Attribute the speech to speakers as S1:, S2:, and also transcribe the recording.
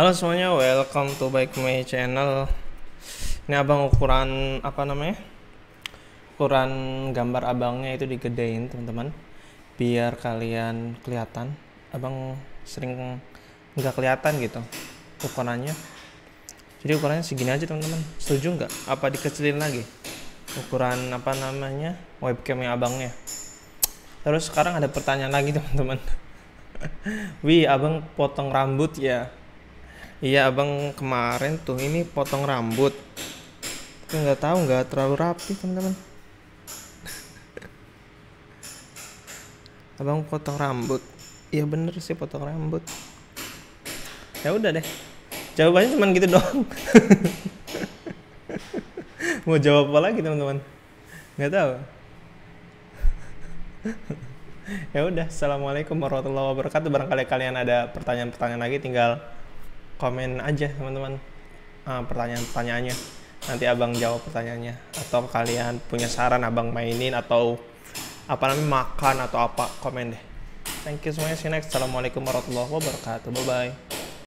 S1: Halo semuanya, welcome to Bike My Channel. Ini abang ukuran apa namanya? Ukuran gambar abangnya itu digedein teman-teman, biar kalian kelihatan. Abang sering nggak kelihatan gitu ukurannya. Jadi ukurannya segini aja teman-teman. Setuju nggak? Apa dikecilin lagi? Ukuran apa namanya webcamnya abangnya. Terus sekarang ada pertanyaan lagi teman-teman. Wih, abang potong rambut ya? Iya abang kemarin tuh ini potong rambut. Tapi nggak tahu nggak terlalu rapi teman-teman. abang potong rambut. Iya bener sih potong rambut. Ya udah deh. Jawabannya cuma gitu dong. Mau jawab apa lagi teman-teman? Nggak tahu. ya udah. Assalamualaikum warahmatullahi wabarakatuh. Barangkali kalian ada pertanyaan-pertanyaan lagi tinggal komen aja teman-teman uh, pertanyaan-pertanyaannya nanti abang jawab pertanyaannya atau kalian punya saran abang mainin atau apa namanya makan atau apa komen deh thank you semuanya see you next assalamualaikum warahmatullahi wabarakatuh bye bye